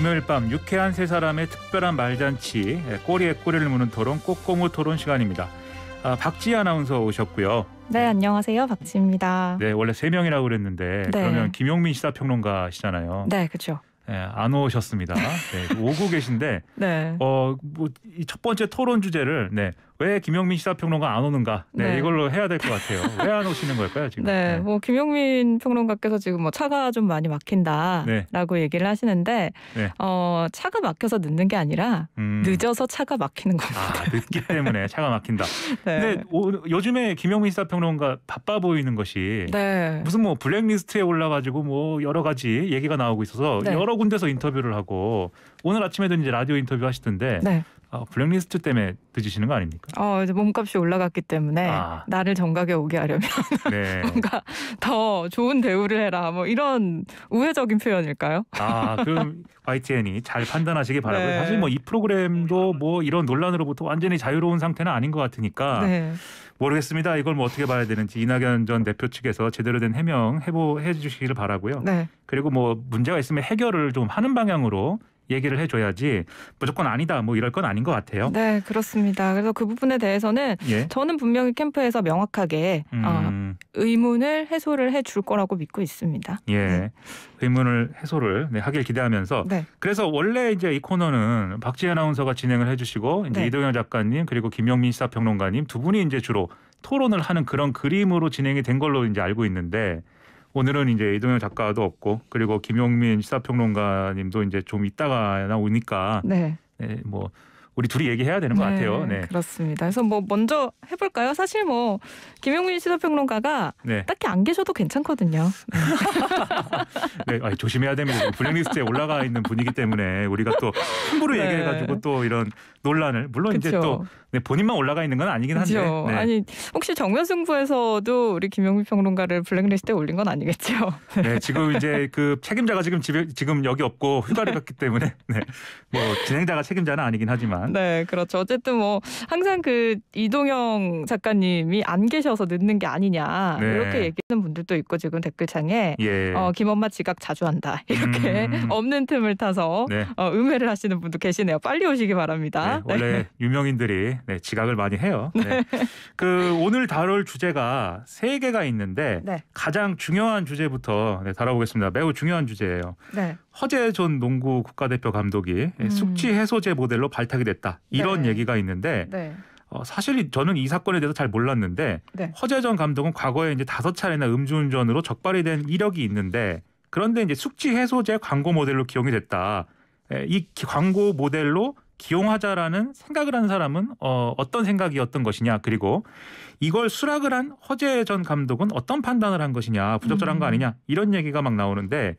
금요일 밤 유쾌한 세 사람의 특별한 말잔치 예, 꼬리에 꼬리를 무는 토론 꼬꼬무 토론 시간입니다. 아, 박지 아나운서 오셨고요. 네, 안녕하세요. 박지입니다. 네, 원래 세 명이라고 그랬는데 네. 그러면 김용민 시사평론가시잖아요. 네, 그렇죠. 네, 안 오셨습니다. 네, 오고 계신데 네. 어뭐첫 이 번째 토론 주제를 네, 왜 김영민 시사평론가 안 오는가? 네, 네. 이걸로 해야 될 것 같아요. 왜 안 오시는 걸까요 지금? 네, 네, 뭐 김영민 평론가께서 지금 뭐 차가 좀 많이 막힌다라고 네. 얘기를 하시는데 네. 어, 차가 막혀서 늦는 게 아니라 음. 늦어서 차가 막히는 겁니다. 아, 늦기 때문에 차가 막힌다. 네. 근데 오, 요즘에 김영민 시사평론가 바빠 보이는 것이 네. 무슨 뭐 블랙리스트에 올라가지고 뭐 여러 가지 얘기가 나오고 있어서 여러 군데서 인터뷰를 하고 오늘 아침에도 이제 라디오 인터뷰 하시던데 아, 블랙리스트 때문에 늦으시는 거 아닙니까? 어, 이제 몸값이 올라갔기 때문에 아. 나를 정각에 오게 하려면 네. 뭔가 더 좋은 대우를 해라 뭐 이런 우회적인 표현일까요? 아, 그럼 YTN이 잘 판단하시길 바라고요. 네. 사실 뭐 이 프로그램도 뭐 이런 논란으로부터 완전히 자유로운 상태는 아닌 것 같으니까 네. 모르겠습니다. 이걸 뭐 어떻게 봐야 되는지 이낙연 전 대표 측에서 제대로 된 해명 해보 해주시기를 바라고요. 네. 그리고 뭐 문제가 있으면 해결을 좀 하는 방향으로 얘기를 해줘야지 무조건 아니다 뭐 이럴 건 아닌 것 같아요. 네 그렇습니다. 그래서 그 부분에 대해서는 예? 저는 분명히 캠프에서 명확하게 음... 어, 의문을 해소를 해줄 거라고 믿고 있습니다. 예, 네. 의문을 해소를 네, 하길 기대하면서 네. 그래서 원래 이제 이 코너는 박지혜 아나운서가 진행을 해주시고 이제 네. 이동현 작가님 그리고 김영민 시사평론가님 두 분이 이제 주로 토론을 하는 그런 그림으로 진행이 된 걸로 이제 알고 있는데. 오늘은 이제 이동현 작가도 없고 그리고 김용민 시사평론가님도 이제 좀 이따가 나오니까 네. 네, 뭐 우리 둘이 얘기해야 되는 것 네, 같아요. 네. 그렇습니다. 그래서 뭐 먼저 해볼까요? 사실 뭐 김용민 시사평론가가 네. 딱히 안 계셔도 괜찮거든요. 네, 아니, 조심해야 됩니다. 블랙리스트에 올라가 있는 분이기 때문에 우리가 또 함부로 네. 얘기해가지고 또 이런 논란을 물론 그쵸. 이제 또 네, 본인만 올라가 있는 건 아니긴 한데 그 네. 아니 혹시 정면 승부에서도 우리 김영민 평론가를 블랙리스트에 올린 건 아니겠죠? 네 지금 이제 그 책임자가 지금 집에 지금 여기 없고 휴가를 갔기 때문에 네. 뭐 진행자가 책임자는 아니긴 하지만 네 그렇죠 어쨌든 뭐 항상 그 이동영 작가님이 안 계셔서 늦는 게 아니냐 네. 이렇게 얘기하는 분들도 있고 지금 댓글창에 예. 어, 김엄마 지각 자주 한다 이렇게 음. 없는 틈을 타서 네. 어, 음해를 하시는 분도 계시네요 빨리 오시기 바랍니다. 네, 원래 네. 유명인들이 네, 지각을 많이 해요. 네. 네. 그 오늘 다룰 주제가 세 개가 있는데 네. 가장 중요한 주제부터 다뤄보겠습니다. 매우 중요한 주제예요. 허재 전 농구 국가대표 감독이 음. 숙지 해소제 모델로 발탁이 됐다 이런 얘기가 있는데 어, 사실 저는 이 사건에 대해서 잘 몰랐는데 허재 전 감독은 과거에 이제 다섯 차례나 음주운전으로 적발이 된 이력이 있는데 그런데 이제 숙지 해소제 광고 모델로 기용이 됐다. 예, 이 광고 모델로 기용하자라는 생각을 한 사람은 어, 어떤 생각이었던 것이냐 그리고 이걸 수락을 한 허재 전 감독은 어떤 판단을 한 것이냐 부적절한 음. 거 아니냐 이런 얘기가 막 나오는데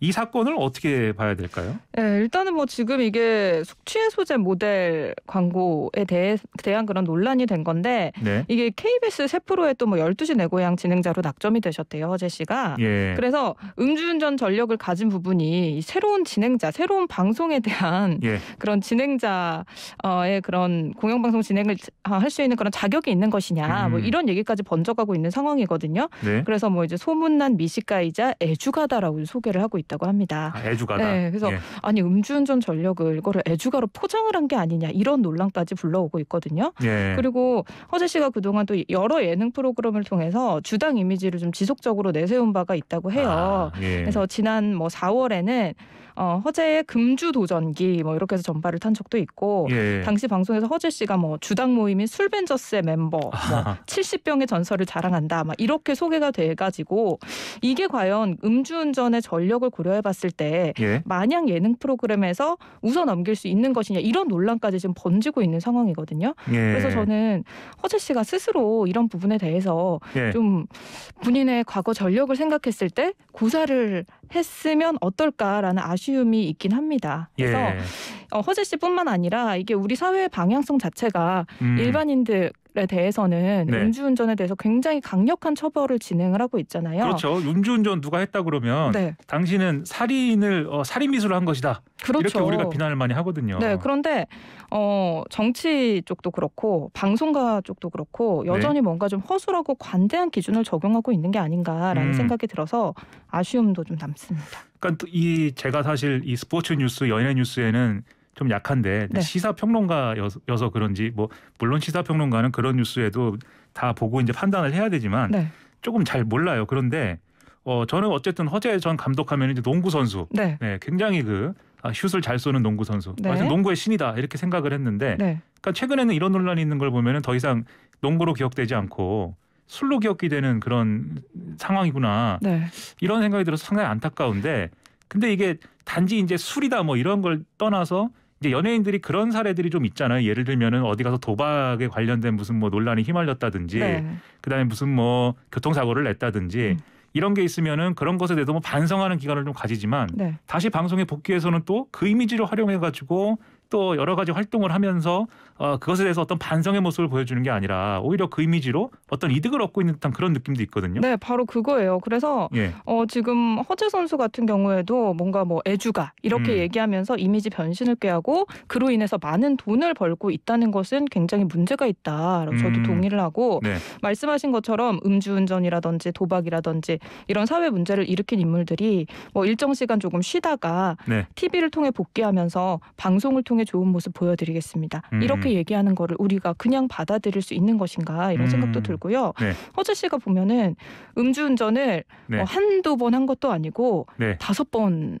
이 사건을 어떻게 봐야 될까요? 네, 일단은 뭐 지금 이게 숙취해소제 모델 광고에 대해 대한 그런 논란이 된 건데 네. 이게 KBS 세프로에 또뭐 12시 내고향 진행자로 낙점이 되셨대요 허재 씨가 예. 그래서 음주운전 전력을 가진 부분이 새로운 진행자 새로운 방송에 대한 예. 그런 진행자 진행자의 그런 공영방송 진행을 아, 할수 있는 그런 자격이 있는 것이냐 뭐 음. 이런 얘기까지 번져가고 있는 상황이거든요. 네. 그래서 뭐 이제 소문난 미식가이자 애주가다라고 소개를 하고 있다고 합니다. 아, 애주가다. 네, 그래서 예. 아니 음주운전 전력을 이거를 애주가로 포장을 한 게 아니냐 이런 논란까지 불러오고 있거든요. 예. 그리고 허재 씨가 그동안 또 여러 예능 프로그램을 통해서 주당 이미지를 좀 지속적으로 내세운 바가 있다고 해요. 아, 예. 그래서 지난 뭐 4월에는 어, 허재의 금주 도전기 뭐 이렇게 해서 전파를 탄 적도 적도 있고 예. 당시 방송에서 허재 씨가 뭐 주당 모임인 술벤저스의 멤버, 뭐 아. 70병의 전설을 자랑한다, 막 이렇게 소개가 돼가지고 이게 과연 음주운전의 전력을 고려해봤을 때 예. 마냥 예능 프로그램에서 우선 넘길 수 있는 것이냐 이런 논란까지 지금 번지고 있는 상황이거든요. 예. 그래서 저는 허재 씨가 스스로 이런 부분에 대해서 예. 좀 본인의 과거 전력을 생각했을 때 고사를 했으면 어떨까라는 아쉬움이 있긴 합니다. 그래서 예. 어, 허재 씨뿐만 아니라 이게 우리 사회의 방향성 자체가 음. 일반인들 에 대해서는 네. 음주운전에 대해서 굉장히 강력한 처벌을 진행을 하고 있잖아요. 그렇죠. 음주운전 누가 했다 그러면 네. 당신은 살인을 어, 살인 미수를 한 것이다. 그렇죠. 이렇게 우리가 비난을 많이 하거든요. 네. 그런데 어, 정치 쪽도 그렇고 방송가 쪽도 그렇고 네. 여전히 네. 뭔가 좀 허술하고 관대한 기준을 적용하고 있는 게 아닌가라는 음. 생각이 들어서 아쉬움도 좀 남습니다. 그러니까 이 제가 사실 이 스포츠 뉴스, 연예 뉴스에는 좀 약한데 네. 시사 평론가여서 그런지 뭐 물론 시사 평론가는 그런 뉴스에도 다 보고 이제 판단을 해야 되지만 네. 조금 잘 몰라요. 그런데 어 저는 어쨌든 허재 전 감독하면 이제 농구 선수, 네, 네 굉장히 그 아, 슛을 잘 쏘는 농구 선수, 네. 농구의 신이다 이렇게 생각을 했는데, 네. 그러니까 최근에는 이런 논란이 있는 걸 보면은 더 이상 농구로 기억되지 않고 술로 기억이 되는 그런 상황이구나 네. 이런 생각이 들어서 상당히 안타까운데, 근데 이게 단지 이제 술이다 뭐 이런 걸 떠나서 이제 연예인들이 그런 사례들이 좀 있잖아요. 예를 들면은 어디 가서 도박에 관련된 무슨 뭐 논란이 휘말렸다든지 네. 그다음에 무슨 뭐 교통사고를 냈다든지 음. 이런 게 있으면은 그런 것에 대해서 뭐 반성하는 기간을 좀 가지지만 네. 다시 방송에 복귀해서는 또 그 이미지를 활용해 가지고 또 여러 가지 활동을 하면서 어, 그것에 대해서 어떤 반성의 모습을 보여주는 게 아니라 오히려 그 이미지로 어떤 이득을 얻고 있는 듯한 그런 느낌도 있거든요. 네, 바로 그거예요. 그래서 예. 어, 지금 허재 선수 같은 경우에도 뭔가 뭐 애주가 이렇게 음. 얘기하면서 이미지 변신을 꾀하고 그로 인해서 많은 돈을 벌고 있다는 것은 굉장히 문제가 있다. 라고 저도 음. 동의를 하고 네. 말씀하신 것처럼 음주운전이라든지 도박이라든지 이런 사회 문제를 일으킨 인물들이 뭐 일정 시간 조금 쉬다가 네. TV를 통해 복귀하면서 방송을 통해 좋은 모습 보여드리겠습니다. 음. 이렇게 이렇게 음. 얘기하는 거를 우리가 그냥 받아들일 수 있는 것인가 이런 음. 생각도 들고요. 네. 허재 씨가 보면은 음주운전을 네. 뭐 한두 번 한 것도 아니고 네. 다섯 번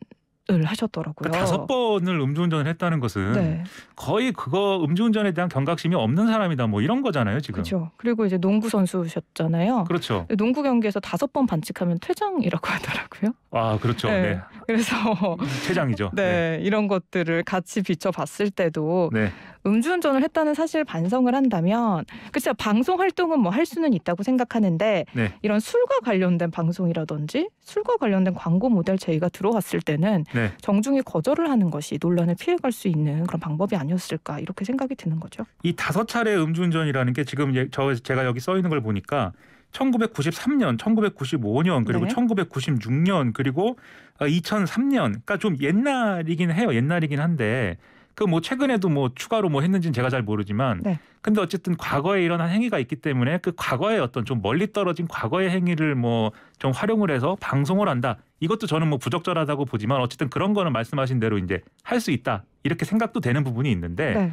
을 하셨더라고요. 그 다섯 번을 음주운전을 했다는 것은 네. 거의 그거 음주운전에 대한 경각심이 없는 사람이다 뭐 이런 거잖아요 지금. 그렇죠. 그리고 이제 농구 선수셨잖아요. 그렇죠. 농구 경기에서 다섯 번 반칙하면 퇴장이라고 하더라고요. 아 그렇죠. 네. 네. 그래서 퇴장이죠. 네, 네, 이런 것들을 같이 비춰봤을 때도 네. 음주운전을 했다는 사실 반성을 한다면 글쎄 방송 활동은 뭐 할 수는 있다고 생각하는데 네. 이런 술과 관련된 방송이라든지 술과 관련된 광고 모델 제의가 들어왔을 때는 네. 정중히 거절을 하는 것이 논란을 피해갈 수 있는 그런 방법이 아니었을까 이렇게 생각이 드는 거죠. 이 다섯 차례 음주운전이라는 게 지금 예, 저 제가 여기 써 있는 걸 보니까 1993년, 1995년, 그리고 네. 1996년, 그리고 2003년. 어, 그러니까 좀 옛날이긴 해요. 옛날이긴 한데 그뭐 최근에도 뭐 추가로 뭐 했는지는 제가 잘 모르지만 네. 근데 어쨌든 과거에 일어난 행위가 있기 때문에 그 과거의 어떤 좀 멀리 떨어진 과거의 행위를 뭐 좀 활용을 해서 방송을 한다. 이것도 저는 뭐 부적절하다고 보지만 어쨌든 그런 거는 말씀하신 대로 이제 할 수 있다. 이렇게 생각도 되는 부분이 있는데 네.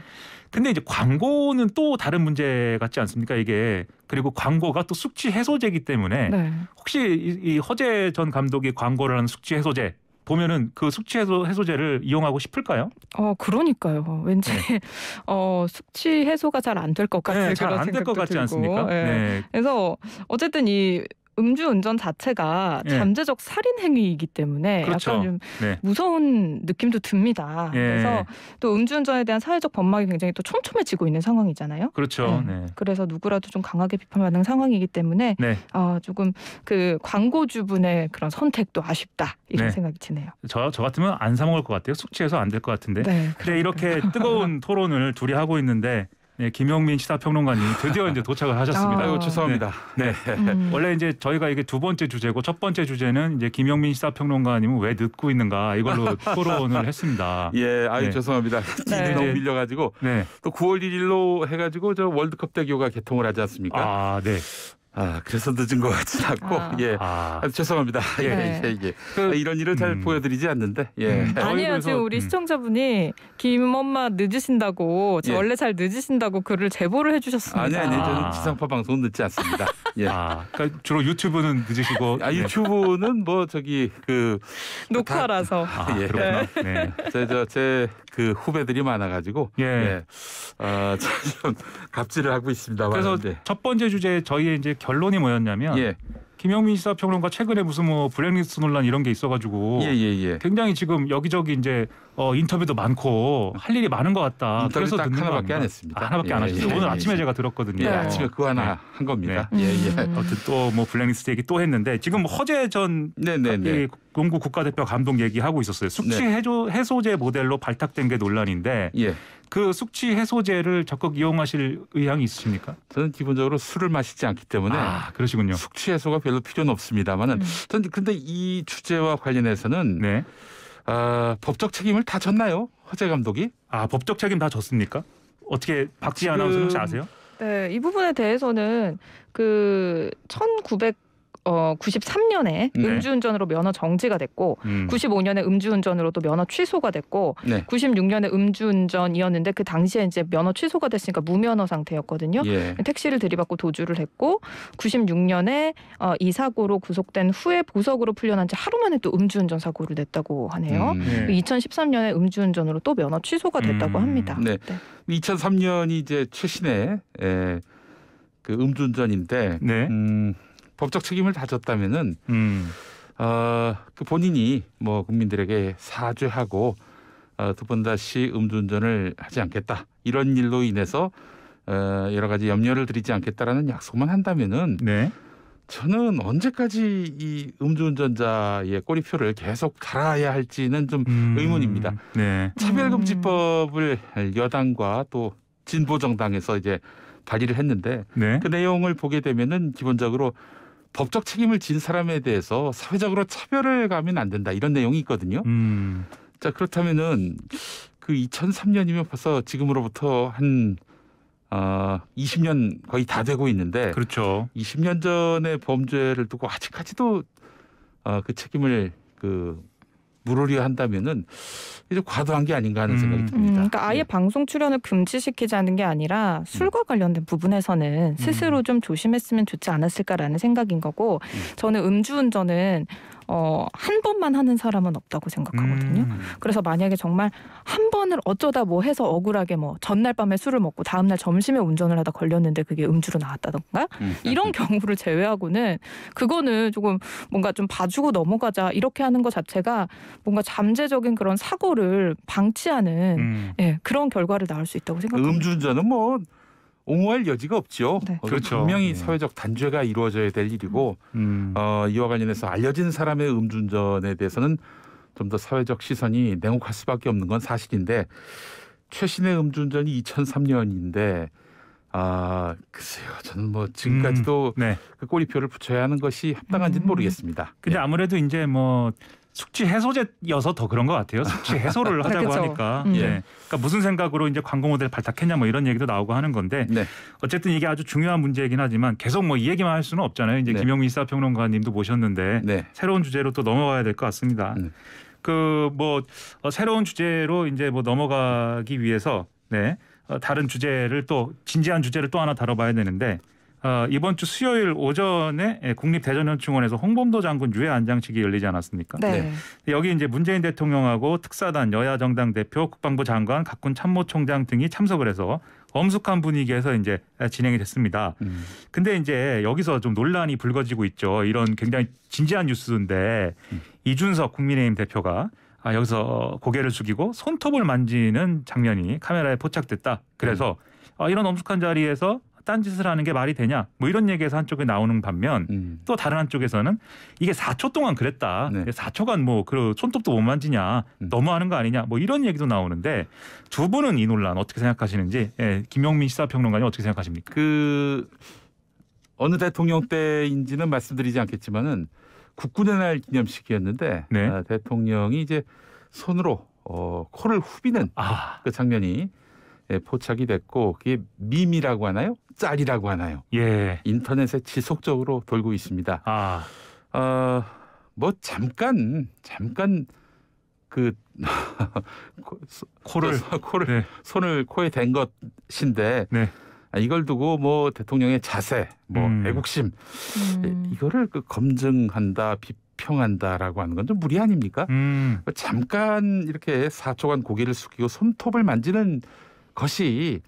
근데 이제 광고는 또 다른 문제 같지 않습니까 이게 그리고 광고가 또 숙취 해소제이기 때문에 네. 혹시 이, 이 허재 전 감독이 광고를 하는 숙취 해소제 보면은 그 숙취 해소, 해소제를 이용하고 싶을까요? 어 그러니까요. 왠지 네. 어 숙취 해소가 잘 안 될 것 같은 네, 잘안 될 것 같지 않습니까? 네. 네. 그래서 어쨌든 이 음주운전 자체가 예. 잠재적 살인 행위이기 때문에 그렇죠. 약간 좀 네. 무서운 느낌도 듭니다. 예. 그래서 또 음주운전에 대한 사회적 법망이 굉장히 또 촘촘해지고 있는 상황이잖아요. 그렇죠. 네. 네. 그래서 누구라도 좀 강하게 비판받는 상황이기 때문에 네. 어, 조금 그 광고주분의 그런 선택도 아쉽다 이런 네. 생각이 드네요. 저, 저 같으면 안 사 먹을 것 같아요. 숙취해서 안 될 것 같은데. 네, 그래 이렇게 뜨거운 토론을 둘이 하고 있는데 네, 김용민 시사평론가님 드디어 이제 도착을 하셨습니다. 아유, 죄송합니다. 네. 네, 네. 음. 원래 이제 저희가 이게 두 번째 주제고 첫 번째 주제는 이제 김용민 시사평론가님은 왜 늦고 있는가 이걸로 토론을 했습니다. 예, 아유 네. 죄송합니다. 네. 너무 밀려가지고 네. 또 9월 1일로 해가지고 저 월드컵 대교가 개통을 하지 않습니까? 아, 네. 아, 그래서 늦은 것 같진 않고, 아. 예. 아. 아 죄송합니다. 예, 네. 예, 예. 그, 아, 이런 일을 잘 음. 보여드리지 않는데, 예. 음. 아니에요. 지금 우리 음. 시청자분이 김엄마 늦으신다고, 예. 원래 잘 늦으신다고 글을 제보를 해주셨습니다. 아니, 아니, 저는 아. 지상파 방송 늦지 않습니다. 예. 아, 그러니까 주로 유튜브는 늦으시고. 아, 네. 유튜브는 뭐, 저기, 그. 녹화라서. 다, 아, 예. 그렇구나. 네. 제, 저, 제, 그 후배들이 많아가지고. 예. 예. 아, 참, 갑질을 하고 있습니다. 그래서 네. 첫 번째 주제 저희의 이제 결론이 뭐였냐면 예. 김영민 시사평론가 최근에 무슨 뭐 블랙리스트 논란 이런 게 있어가지고 예, 예, 예. 굉장히 지금 여기저기 이제 어, 인터뷰도 많고 할 일이 많은 것 같다. 그래서 딱 하나밖에 안 했습니다. 아, 하나밖에 예, 안 하셨어요. 예, 오늘 예, 아침에 예. 제가 들었거든요. 네, 아침에 그거 하나 네. 한 겁니다. 네. 예, 예. 어쨌든 또뭐 블랙리스트 얘기 또 했는데 지금 허재 전 네, 네, 네. 농구 국가대표 감독 얘기하고 있었어요. 숙취 해 해소제 모델로 발탁된 게 논란인데 예. 그 숙취 해소제를 적극 이용하실 의향이 있으십니까? 저는 기본적으로 술을 마시지 않기 때문에 아, 그러시군요. 숙취 해소가 별로 필요는 없습니다만은 음. 저 근데 이 주제와 관련해서는 네. 아, 법적 책임을 다 졌나요? 허재 감독이? 아 법적 책임 다 졌습니까? 어떻게 박지희 아나운서 혹시 아세요? 네, 이 부분에 대해서는 그1900 어, 93년에 네. 음주운전으로 면허 정지가 됐고 음. 95년에 음주운전으로 또 면허 취소가 됐고 네. 96년에 음주운전이었는데 그 당시에 이제 면허 취소가 됐으니까 무면허 상태였거든요. 예. 택시를 들이받고 도주를 했고 96년에 어, 이 사고로 구속된 후에 보석으로 풀려난 지 하루 만에 또 음주운전 사고를 냈다고 하네요. 음. 예. 2013년에 음주운전으로 또 면허 취소가 됐다고 음. 합니다. 네. 네. 2003년이 이제 최신의 에, 예, 그 음주운전인데 네. 음, 법적 책임을 다졌다면은 음. 어, 그 본인이 뭐 국민들에게 사죄하고 어, 두 번 다시 음주운전을 하지 않겠다 이런 일로 인해서 어, 여러 가지 염려를 드리지 않겠다라는 약속만 한다면은 네. 저는 언제까지 이 음주운전자의 꼬리표를 계속 달아야 할지는 좀 음, 의문입니다. 네. 차별금지법을 음. 여당과 또 진보 정당에서 이제 발의를 했는데 네. 그 내용을 보게 되면은 기본적으로 법적 책임을 진 사람에 대해서 사회적으로 차별을 가면 안 된다 이런 내용이 있거든요. 음. 자 그렇다면은 그 2003년이면 벌써 지금으로부터 한 어, 20년 거의 다 되고 있는데 그렇죠. 20년 전의 범죄를 두고 아직까지도 어, 그 책임을 그 물으려 한다면은 이제 과도한 게 아닌가 하는 음, 생각이 음. 듭니다. 음, 그러니까 아예 네. 방송 출연을 금지시키자는 게 아니라 술과 음. 관련된 부분에서는 스스로 좀 조심했으면 좋지 않았을까라는 생각인 거고 저는 음주운전은 어, 한 번만 하는 사람은 없다고 생각하거든요. 음. 그래서 만약에 정말 한 번을 어쩌다 뭐 해서 억울하게 뭐 전날 밤에 술을 먹고 다음날 점심에 운전을 하다 걸렸는데 그게 음주로 나왔다던가 음. 이런 음. 경우를 제외하고는 그거는 조금 뭔가 좀 봐주고 넘어가자 이렇게 하는 것 자체가 뭔가 잠재적인 그런 사고를 방치하는 음. 예, 그런 결과를 낳을 수 있다고 생각합니다. 음주운전은 뭐 옹호할 여지가 없죠. 네. 그렇죠. 분명히 네. 사회적 단죄가 이루어져야 될 일이고 음. 어, 이와 관련해서 알려진 사람의 음주운전에 대해서는 좀 더 사회적 시선이 냉혹할 수밖에 없는 건 사실인데 최신의 음주운전이 2003년인데 아 글쎄요 저는 뭐 지금까지도 음. 네. 그 꼬리표를 붙여야 하는 것이 합당한지는 음. 모르겠습니다. 근데 예. 아무래도 이제 뭐 숙취 해소제여서 더 그런 것 같아요. 숙취 해소를 하자고 하니까. 음. 예. 그러니까 무슨 생각으로 이제 광고 모델 발탁했냐 뭐 이런 얘기도 나오고 하는 건데 네. 어쨌든 이게 아주 중요한 문제이긴 하지만 계속 뭐 이 얘기만 할 수는 없잖아요. 이제 네. 김용민 시사평론가님도 모셨는데 네. 새로운 주제로 또 넘어가야 될 것 같습니다. 음. 그뭐 어, 새로운 주제로 이제 뭐 넘어가기 위해서 네. 어, 다른 주제를 또 진지한 주제를 또 하나 다뤄봐야 되는데 어, 이번 주 수요일 오전에 예, 국립대전현충원에서 홍범도 장군 유해 안장식이 열리지 않았습니까? 네. 네. 여기 이제 문재인 대통령하고 특사단 여야 정당 대표 국방부 장관 각군 참모총장 등이 참석을 해서 엄숙한 분위기에서 이제 진행이 됐습니다. 음. 근데 이제 여기서 좀 논란이 불거지고 있죠. 이런 굉장히 진지한 뉴스인데 음. 이준석 국민의힘 대표가 아, 여기서 고개를 숙이고 손톱을 만지는 장면이 카메라에 포착됐다. 그래서 음. 아, 이런 엄숙한 자리에서 딴짓을 하는 게 말이 되냐 뭐 이런 얘기에서 한쪽에 나오는 반면 음. 또 다른 한쪽에서는 이게 4초 동안 그랬다 네. 4초간 뭐 그 손톱도 못 만지냐 음. 너무하는 거 아니냐 뭐 이런 얘기도 나오는데 두 분은 이 논란 어떻게 생각하시는지 예, 김용민 시사평론가님 어떻게 생각하십니까? 그 어느 대통령 때인지는 말씀드리지 않겠지만은 국군의 날 기념식이었는데 네. 아, 대통령이 이제 손으로 어, 코를 후비는 아. 그 장면이 예, 포착이 됐고 그게 밈이라고 하나요? 짤이라고 하나요? 예. 인터넷에 지속적으로 돌고 있습니다. 아. 어, 뭐 잠깐 잠깐 그 코를 코를 네. 손을 코에 댄 것인데 네. 아, 이걸 두고 뭐 대통령의 자세, 뭐 음. 애국심 예, 음. 이거를 그 검증한다, 비평한다라고 하는 건 좀 무리 아닙니까? 음. 잠깐 이렇게 4초간 고개를 숙이고 손톱을 만지는 것이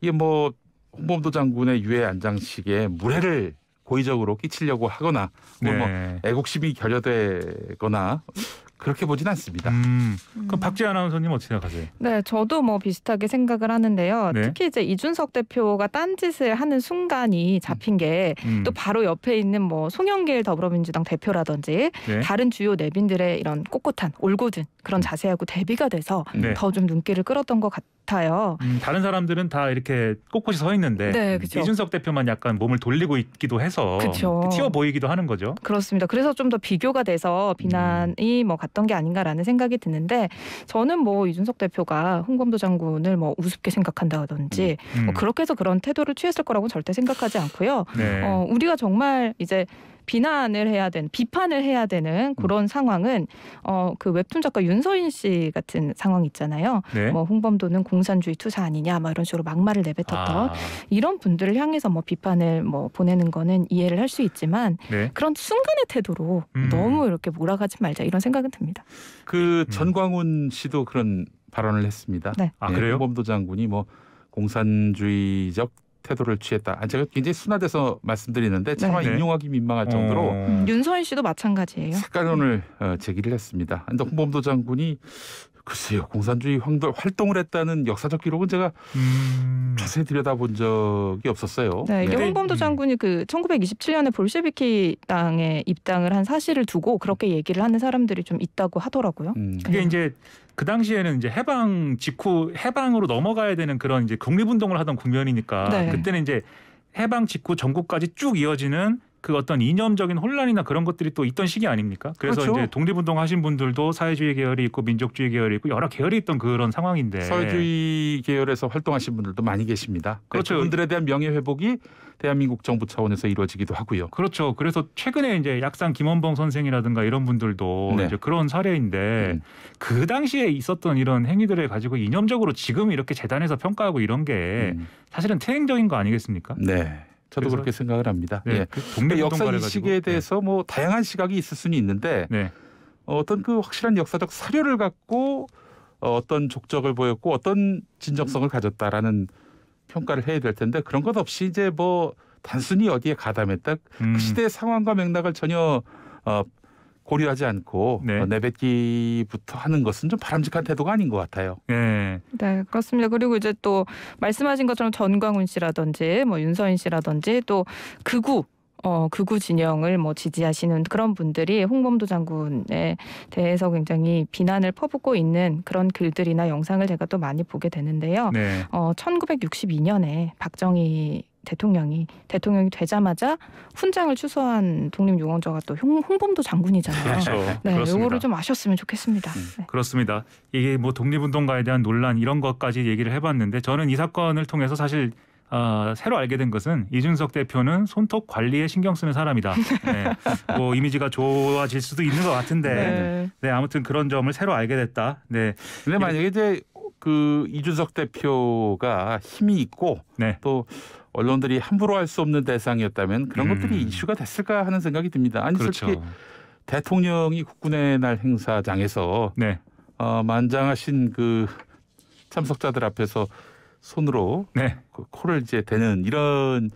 이게 뭐 홍범도 장군의 유해 안장식에 무례를 고의적으로 끼치려고 하거나 뭐, 뭐 네. 뭐 애국심이 결여되거나 그렇게 보진 않습니다. 음, 그럼 음. 박지 아나운서님 어떻게 생각하세요? 네, 저도 뭐 비슷하게 생각을 하는데요. 네. 특히 이제 이준석 대표가 딴 짓을 하는 순간이 잡힌 게또 음. 바로 옆에 있는 뭐 송영길 더불어민주당 대표라든지 네. 다른 주요 내빈들의 이런 꼿꼿한 올곧은 그런 음. 자세하고 대비가 돼서 네. 더좀 눈길을 끌었던 것 같아요. 같아요. 음, 다른 사람들은 다 이렇게 꼿꼿이 서 있는데 네, 그쵸. 이준석 대표만 약간 몸을 돌리고 있기도 해서 그쵸. 튀어 보이기도 하는 거죠. 그렇습니다. 그래서 좀 더 비교가 돼서 비난이 음. 뭐 갔던 게 아닌가라는 생각이 드는데 저는 뭐 이준석 대표가 홍범도 장군을 뭐 우습게 생각한다든지 음. 음. 뭐 그렇게 해서 그런 태도를 취했을 거라고 절대 생각하지 않고요. 네. 어, 우리가 정말 이제 비난을 해야 되는 비판을 해야 되는 음. 그런 음. 상황은 어, 그 웹툰 작가 윤서인 씨 같은 상황 있잖아요. 네? 뭐 홍범도는 공산주의 투사 아니냐 막 이런 식으로 막말을 내뱉었던 아. 이런 분들을 향해서 뭐 비판을 뭐 보내는 거는 이해를 할 수 있지만 네? 그런 순간의 태도로 음. 너무 이렇게 몰아가지 말자 이런 생각은 듭니다. 그 음. 전광훈 씨도 그런 발언을 했습니다. 네. 아 네. 그래요? 홍범도 장군이 뭐 공산주의적 태도를 취했다. 제가 굉장히 순화돼서 말씀드리는데 차마 네. 인용하기 민망할 어. 정도로 음. 윤서일 씨도 마찬가지예요. 색깔론을 음. 어, 제기를 했습니다. 근데 홍범도 장군이 글쎄요 공산주의 황도, 활동을 했다는 역사적 기록은 제가 음. 자세히 들여다본 적이 없었어요. 네, 이게 네. 홍범도 음. 장군이 그 1927년에 볼셰비키 당에 입당을 한 사실을 두고 그렇게 얘기를 하는 사람들이 좀 있다고 하더라고요. 음. 그게 이제 그 당시에는 이제 해방 직후 해방으로 넘어가야 되는 그런 이제 독립운동을 하던 국면이니까 네. 그때는 이제 해방 직후 전국까지 쭉 이어지는 그 어떤 이념적인 혼란이나 그런 것들이 또 있던 시기 아닙니까? 그래서 그렇죠. 이제 독립운동 하신 분들도 사회주의 계열이 있고 민족주의 계열이 있고 여러 계열이 있던 그런 상황인데 사회주의 계열에서 활동하신 분들도 많이 계십니다. 그렇죠. 그분들에 대한 명예 회복이 대한민국 정부 차원에서 이루어지기도 하고요. 그렇죠. 그래서 최근에 이제 약상 김원봉 선생이라든가 이런 분들도 네. 이제 그런 사례인데 음. 그 당시에 있었던 이런 행위들을 가지고 이념적으로 지금 이렇게 재단에서 평가하고 이런 게 음. 사실은 퇴행적인 거 아니겠습니까? 네. 저도 그렇게 생각을 합니다. 네, 예. 그 동네 역사 인식에 대해서 네. 뭐 다양한 시각이 있을 수는 있는데 네. 어떤 그 확실한 역사적 사료를 갖고 어, 어떤 족적을 보였고 어떤 진정성을 음. 가졌다라는 평가를 해야 될 텐데 그런 것 없이 이제 뭐 단순히 어디에 가담했다 그 음. 그 시대의 상황과 맥락을 전혀 어, 고려하지 않고 네. 어, 내뱉기부터 하는 것은 좀 바람직한 태도가 아닌 것 같아요. 네. 네, 그렇습니다. 그리고 이제 또 말씀하신 것처럼 전광훈 씨라든지 뭐 윤서인 씨라든지 또 극우 어, 극우 진영을 뭐 지지하시는 그런 분들이 홍범도 장군에 대해서 굉장히 비난을 퍼붓고 있는 그런 글들이나 영상을 제가 또 많이 보게 되는데요. 네. 어, 1962년에 박정희 대통령이 대통령이 되자마자 훈장을 추서한 독립유공자가 또 홍, 범도 장군이잖아요. 그렇죠. 네, 네 요거를 좀 아셨으면 좋겠습니다. 음, 네. 그렇습니다. 이게 뭐 독립운동가에 대한 논란 이런 것까지 얘기를 해봤는데 저는 이 사건을 통해서 사실 어, 새로 알게 된 것은 이준석 대표는 손톱 관리에 신경 쓰는 사람이다. 네. 뭐 이미지가 좋아질 수도 있는 것 같은데, 네. 네 아무튼 그런 점을 새로 알게 됐다. 네. 근데 만약에 이제 그 이준석 대표가 힘이 있고 네. 또 언론들이 함부로 할 수 없는 대상이었다면 그런 음. 것들이 이슈가 됐을까 하는 생각이 듭니다. 아니 그렇죠. 솔직히 대통령이 국군의 날 행사장에서 네. 어, 만장하신 그 참석자들 앞에서 손으로 네. 그 코를 이제 대는 이런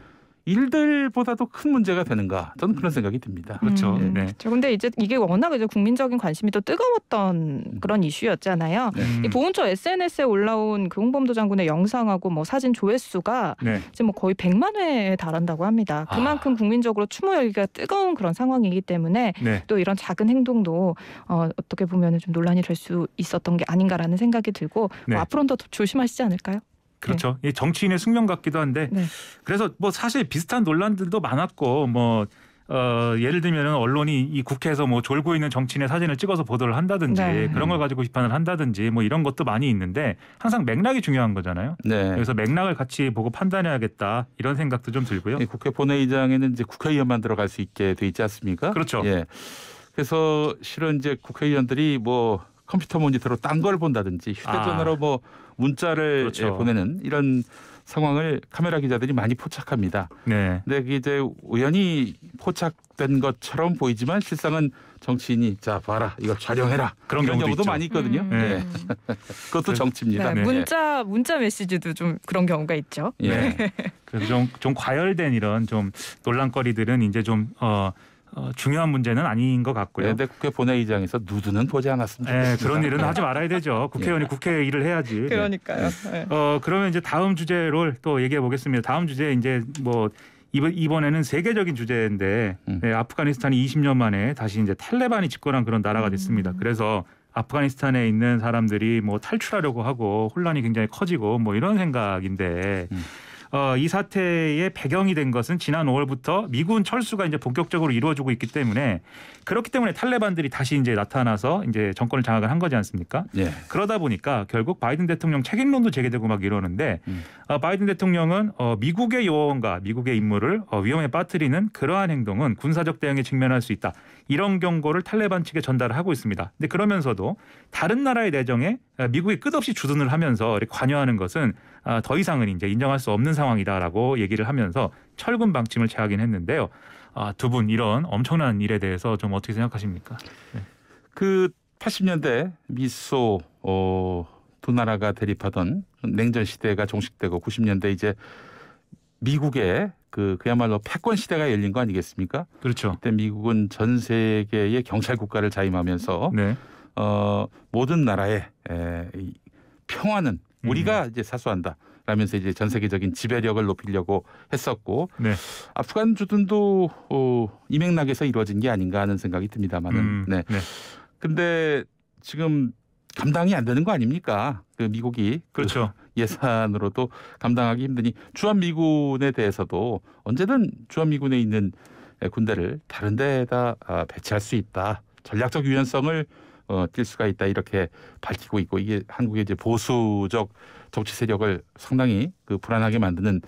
일들보다도 큰 문제가 되는가 저는 그런 생각이 듭니다. 그렇죠. 음, 네. 그 근데 이제 이게 워낙 이제 국민적인 관심이 또 뜨거웠던 음. 그런 이슈였잖아요. 네. 이 보훈처 SNS에 올라온 그 홍범도 장군의 영상하고 뭐 사진 조회수가 네. 지금 뭐 거의 100만 회에 달한다고 합니다. 아. 그만큼 아. 국민적으로 추모 열기가 뜨거운 그런 상황이기 때문에 네. 또 이런 작은 행동도 어, 어떻게 보면 좀 논란이 될 수 있었던 게 아닌가라는 생각이 들고 뭐 네. 앞으로는 더 조심하시지 않을까요? 그렇죠. 네. 정치인의 숙명 같기도 한데 네. 그래서 뭐 사실 비슷한 논란들도 많았고 뭐 어, 예를 들면 언론이 이 국회에서 뭐 졸고 있는 정치인의 사진을 찍어서 보도를 한다든지 네. 그런 걸 가지고 비판을 한다든지 뭐 이런 것도 많이 있는데 항상 맥락이 중요한 거잖아요. 네. 그래서 맥락을 같이 보고 판단해야겠다 이런 생각도 좀 들고요. 국회 본회의장에는 이제 국회의원만 들어갈 수 있게 돼 있지 않습니까? 그렇죠. 예. 그래서 실은 이제 국회의원들이 뭐 컴퓨터 모니터로 딴 걸 본다든지 휴대전화로 아. 뭐 문자를 예, 그렇죠. 보내는 이런 상황을 카메라 기자들이 많이 포착합니다. 네. 근데 이제 우연히 포착된 것처럼 보이지만 실상은 정치인이 자 봐라 이거 촬영해라 그런, 그런 경우도, 경우도 많이 있거든요. 음. 네. 네. 그것도 그 정치입니다. 네, 네. 문자 문자 메시지도 좀 그런 경우가 있죠. 예. 네. 그래서 좀좀 과열된 이런 좀 논란거리들은 이제 좀 어. 어, 중요한 문제는 아닌 것 같고요. 그런데 네, 국회 본회의장에서 누드는 보지 않았습니다. 네, 그런 일은 네. 하지 말아야 되죠. 예. 국회의원이 국회 일을 해야지. 네. 그러니까요. 네. 어, 그러면 이제 다음 주제를 또 얘기해 보겠습니다. 다음 주제 이제 뭐 이번 이번에는 세계적인 주제인데 음. 네, 아프가니스탄이 20년 만에 다시 이제 탈레반이 집권한 그런 나라가 됐습니다. 음. 그래서 아프가니스탄에 있는 사람들이 뭐 탈출하려고 하고 혼란이 굉장히 커지고 뭐 이런 생각인데. 음. 어, 이 사태의 배경이 된 것은 지난 5월부터 미군 철수가 이제 본격적으로 이루어지고 있기 때문에 그렇기 때문에 탈레반들이 다시 이제 나타나서 이제 정권을 장악을 한 거지 않습니까? 예. 그러다 보니까 결국 바이든 대통령 책임론도 제기되고 막 이러는데 음. 어, 바이든 대통령은 어, 미국의 요원과 미국의 임무를 위험에 빠뜨리는 그러한 행동은 군사적 대응에 직면할 수 있다. 이런 경고를 탈레반 측에 전달을 하고 있습니다. 근데 그러면서도 다른 나라의 내정에 미국이 끝없이 주둔을 하면서 관여하는 것은 아, 더 이상은 이제 인정할 수 없는 상황이다라고 얘기를 하면서 철근 방침을 제하긴 했는데요. 아, 두 분 이런 엄청난 일에 대해서 좀 어떻게 생각하십니까? 네. 그 80년대 미소 어, 두 나라가 대립하던 냉전 시대가 종식되고 90년대 이제 미국의 그 그야말로 패권 시대가 열린 거 아니겠습니까? 그렇죠. 그때 미국은 전 세계의 경찰 국가를 자임하면서 네. 어, 모든 나라의 에, 평화는 우리가 이제 사수한다. 라면서 이제 전 세계적인 지배력을 높이려고 했었고 네. 아프간 주둔도 어, 이맥락에서 이루어진 게 아닌가 하는 생각이 듭니다만은 음, 네. 네. 근데 지금 감당이 안 되는 거 아닙니까? 그 미국이 그렇죠. 그 예산으로도 감당하기 힘드니 주한 미군에 대해서도 언제든 주한 미군에 있는 군대를 다른 데에다 아, 배치할 수 있다. 전략적 유연성을 어, 뛸 수가 있다 이렇게 밝히고 있고 이게 한국의 이제 보수적 정치 세력을 상당히 그 불안하게 만드는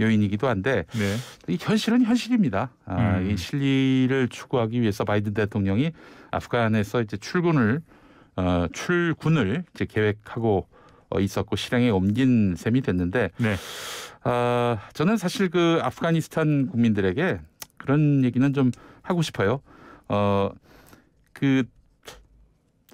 요인이기도 한데 네. 이 현실은 현실입니다. 아, 음. 이 실리를 추구하기 위해서 바이든 대통령이 아프간에서 이제 출군을 어, 출군을 이제 계획하고 어, 있었고 실행에 옮긴 셈이 됐는데 네. 어, 저는 사실 그 아프가니스탄 국민들에게 그런 얘기는 좀 하고 싶어요. 어, 그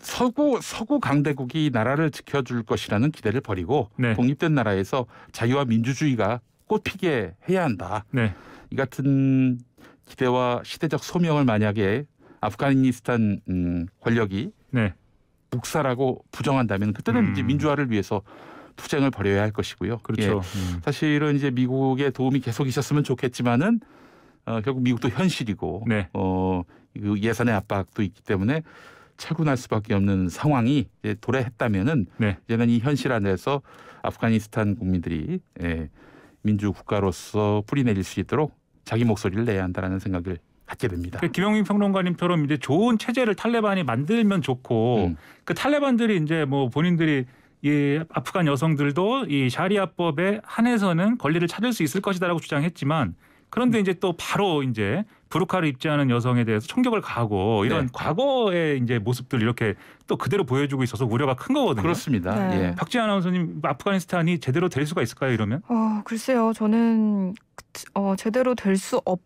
서구 서구 강대국이 나라를 지켜줄 것이라는 기대를 버리고 네. 독립된 나라에서 자유와 민주주의가 꽃피게 해야 한다. 네. 이 같은 기대와 시대적 소명을 만약에 아프가니스탄 음, 권력이 네. 묵살하고 부정한다면 그때는 음. 이제 민주화를 위해서 투쟁을 벌여야 할 것이고요. 그렇죠. 예. 음. 사실은 이제 미국의 도움이 계속 있었으면 좋겠지만은 어, 결국 미국도 현실이고 네. 어, 예산의 압박도 있기 때문에 차고할 수밖에 없는 상황이 이제 도래했다면은 네. 이제는 이 현실 안에서 아프가니스탄 국민들이 예, 민주 국가로서 뿌리내릴 수 있도록 자기 목소리를 내야 한다라는 생각을 갖게 됩니다. 그 김영민 평론가님처럼 이제 좋은 체제를 탈레반이 만들면 좋고 음. 그 탈레반들이 이제 뭐 본인들이 이 아프간 여성들도 이 샤리아법에 한해서는 권리를 찾을 수 있을 것이다라고 주장했지만 그런데 이제 또 바로 이제 브루카를 입지 않은 여성에 대해서 총격을 가하고 이런 네. 과거의 이제 모습들 이렇게 또 그대로 보여주고 있어서 우려가 큰 거거든요. 그렇습니다. 네. 예. 박지아 아나운서님 아프가니스탄이 제대로 될 수가 있을까요 이러면? 어 글쎄요 저는 어, 제대로 될 수 없.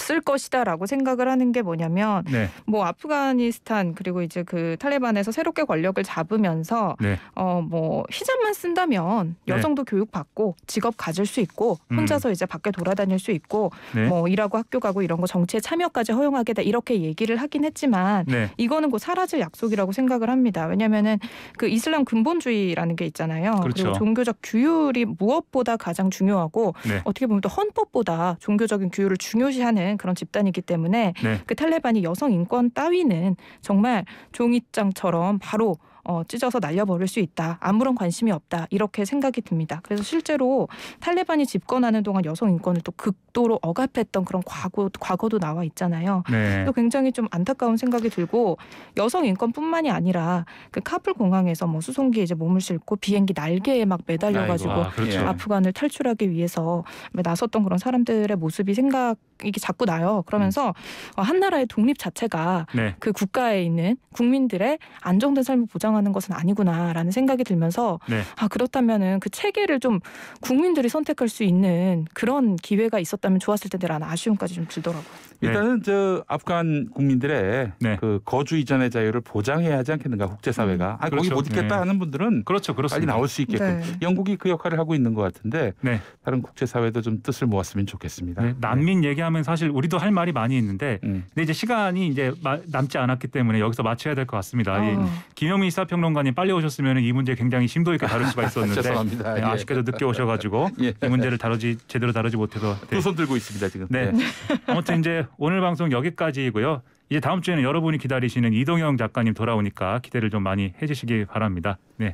없을 것이다라고 생각을 하는 게 뭐냐면 네. 뭐 아프가니스탄 그리고 이제 그 탈레반에서 새롭게 권력을 잡으면서 네. 어뭐 히잡만 쓴다면 여성도 네. 교육 받고 직업 가질 수 있고 음. 혼자서 음. 이제 밖에 돌아다닐 수 있고 네. 뭐 일하고 학교 가고 이런 거 정치에 참여까지 허용하겠다 이렇게 얘기를 하긴 했지만 네. 이거는 곧 뭐 사라질 약속이라고 생각을 합니다. 왜냐면은 그 이슬람 근본주의라는 게 있잖아요. 그렇죠. 그리고 종교적 규율이 무엇보다 가장 중요하고 네. 어떻게 보면 또 헌법보다 종교적인 규율을 중요시하는 있는 그런 집단이기 때문에 네. 그 탈레반이 여성 인권 따위는 정말 종이장처럼 바로 어, 찢어서 날려버릴 수 있다. 아무런 관심이 없다. 이렇게 생각이 듭니다. 그래서 실제로 탈레반이 집권하는 동안 여성 인권을 또 극도로 억압했던 그런 과거, 과거도 나와 있잖아요. 네. 또 굉장히 좀 안타까운 생각이 들고 여성 인권뿐만이 아니라 그 카풀 공항에서 뭐 수송기에 이제 몸을 싣고 비행기 날개에 막 매달려가지고 아이고, 아, 그렇죠. 예. 아프간을 탈출하기 위해서 뭐 나섰던 그런 사람들의 모습이 생각 이게 자꾸 나요. 그러면서 음. 어, 한 나라의 독립 자체가 네. 그 국가에 있는 국민들의 안정된 삶을 보장하는 반영하는 것은 아니구나라는 생각이 들면서 네. 아 그렇다면은 그 체계를 좀 국민들이 선택할 수 있는 그런 기회가 있었다면 좋았을 텐데라는 아쉬움까지 좀 들더라고요. 네. 일단은 저 아프간 국민들의 네. 그 거주 이전의 자유를 보장해야 하지 않겠는가 국제사회가. 아 그렇죠. 거기 못 있겠다 네. 하는 분들은 그렇죠, 그렇습니다. 빨리 나올 수 있게끔 영국이 그 역할을 하고 있는 것 같은데 네. 다른 국제사회도 좀 뜻을 모았으면 좋겠습니다. 난민 얘기하면 사실 우리도 할 말이 많이 있는데 음. 근데 이제 시간이 이제 남지 않았기 때문에 여기서 마쳐야 될 것 같습니다. 아. 김영민 시사평론가님 빨리 오셨으면 이 문제 굉장히 심도 있게 다룰 수가 있었는데 죄송합니다. 네, 예. 아쉽게도 늦게 오셔가지고 예. 이 문제를 다루지 제대로 다루지 못해서 네. 두손 들고 있습니다 지금. 네. 네. 아무튼 이제 오늘 방송 여기까지이고요. 이제 다음 주에는 여러분이 기다리시는 이동영 작가님 돌아오니까 기대를 좀 많이 해주시기 바랍니다. 네.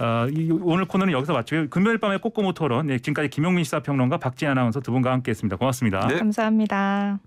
어, 이, 오늘 코너는 여기서 마치고요. 금요일 밤에 꼬꼬모 토론. 네, 지금까지 김용민 시사평론가 박지아 아나운서 두 분과 함께했습니다. 고맙습니다. 네. 감사합니다.